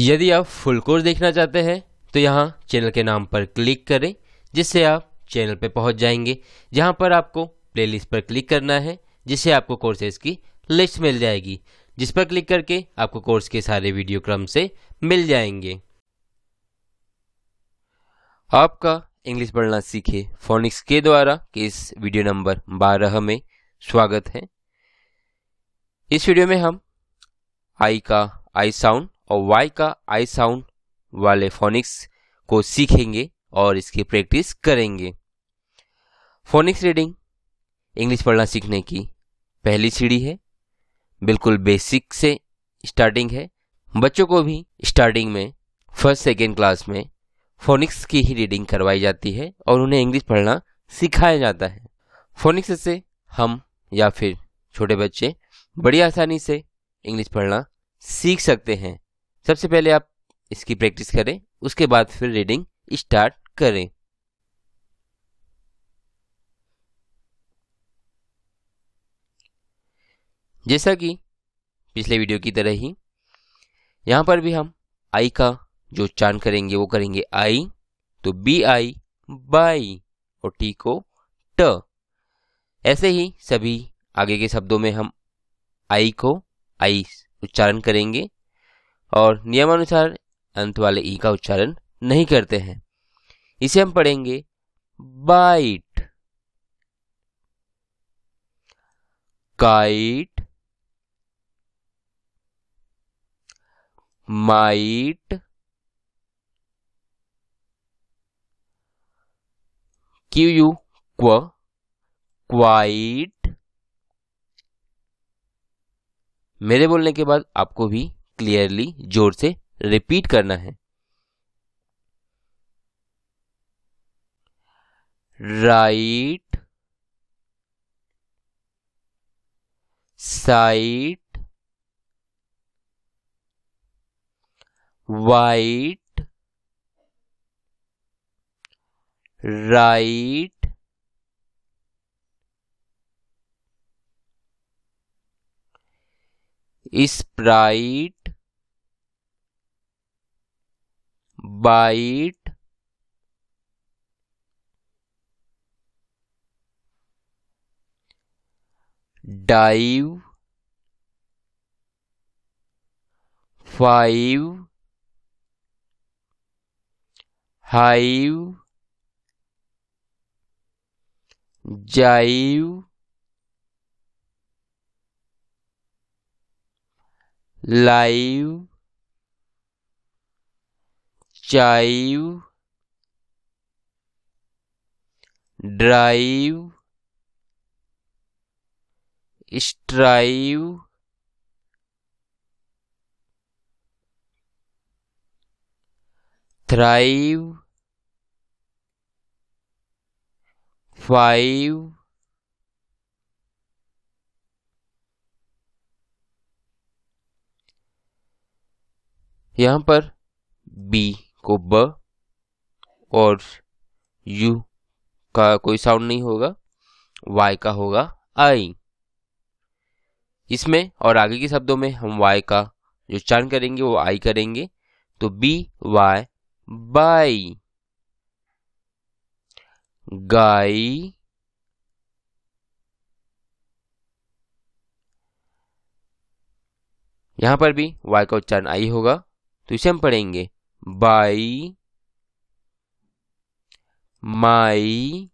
यदि आप full course देखना चाहते हैं तो यहाँ चैनल के नाम पर क्लिक करें जिससे आप चैनल पर पहुँच जाएंगे जहाँ पर आपको प्लेलिस्ट पर क्लिक करना है जिससे आपको कोर्सेज की लिस्ट मिल जाएगी जिस पर क्लिक करके आपको कोर्स के सारे वीडियो क्रम से मिल जाएंगे आपका इंग्लिश पढ़ना सीखे फोनिक्स के द्वारा के इस वीडियो नंबर 12 में स्वागत है इस वीडियो में हम आई का आई साउंड और वाई का आई साउंड वाले फोनिक्स को सीखेंगे और इसकी प्रैक्टिस करेंगे फोनिक्स रीडिंग इंग्लिश पढ़ना सीखने की पहली सीढ़ी है बिल्कुल बेसिक से स्टार्टिंग है बच्चों को भी स्टार्टिंग में फर्स्ट सेकेंड क्लास में फोनिक्स की ही रीडिंग करवाई जाती है और उन्हें इंग्लिश पढ़ना सिखाया जाता है फोनिक्स से हम या फिर छोटे बच्चे बड़ी आसानी से इंग्लिश पढ़ना सीख सकते हैं सबसे पहले आप इसकी प्रैक्टिस करें उसके बाद फिर रीडिंग स्टार्ट करें जैसा कि पिछले वीडियो की तरह ही यहां पर भी हम आई का जो उच्चारण करेंगे वो करेंगे आई तो बी आई बाई और टी को ट ऐसे ही सभी आगे के शब्दों में हम आई को आई उच्चारण करेंगे और नियमानुसार अंत वाले ई का उच्चारण नहीं करते हैं इसे हम पढ़ेंगे bite kite mite Q U क्व क्वाइट मेरे बोलने के बाद आपको भी क्लियरली जोर से रिपीट करना है right site white right sprite bite dive five hive jive live chive drive strive thrive five यहां पर बी को ब और यू का कोई साउंड नहीं होगा वाई का होगा आई इसमें और आगे के शब्दों में हम वाई का जो उच्चारण करेंगे वो आई करेंगे तो बी वाई बाई गाई यहां पर भी वाई का उच्चारण आई होगा तो इसे हम पढ़ेंगे by my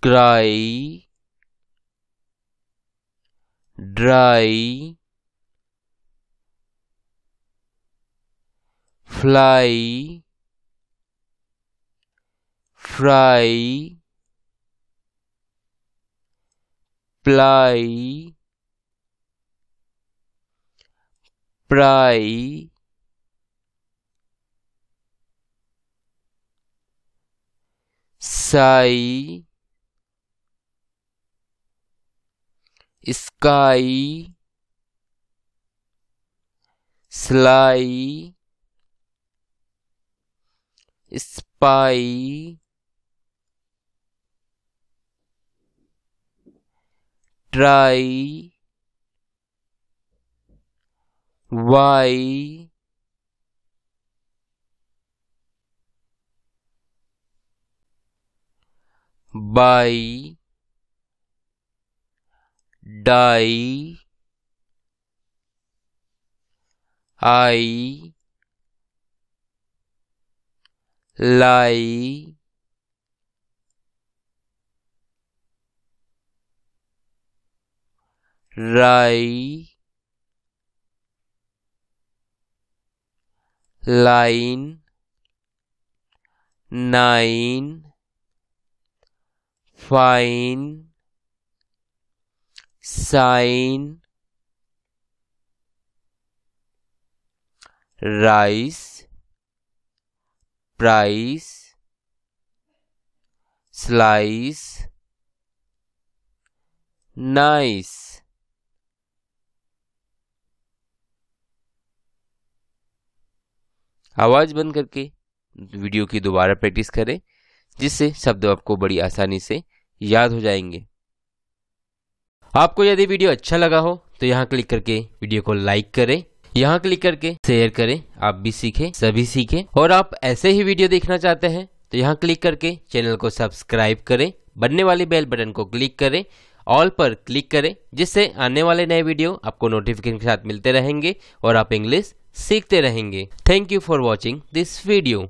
cry dry fly fry ply pry sigh sky sly spy try y by die I lie right line nine fine sign rice price slice nice आवाज़ बंद करके वीडियो की दोबारा प्रैक्टिस करें जिससे शब्द आपको बड़ी आसानी से याद हो जाएंगे आपको यदि वीडियो अच्छा लगा हो तो यहाँ क्लिक करके वीडियो को लाइक करें यहाँ क्लिक करके शेयर करें आप भी सीखें सभी सीखें और आप ऐसे ही वीडियो देखना चाहते हैं तो यहाँ क्लिक करके चैनल को सब्सक्राइब करें बनने वाले बेल बटन को क्लिक करें ऑल पर क्लिक करें जिससे आने वाले नए वीडियो आपको नोटिफिकेशन के साथ मिलते रहेंगे और आप इंग्लिश सीखते रहेंगे thank you for watching this video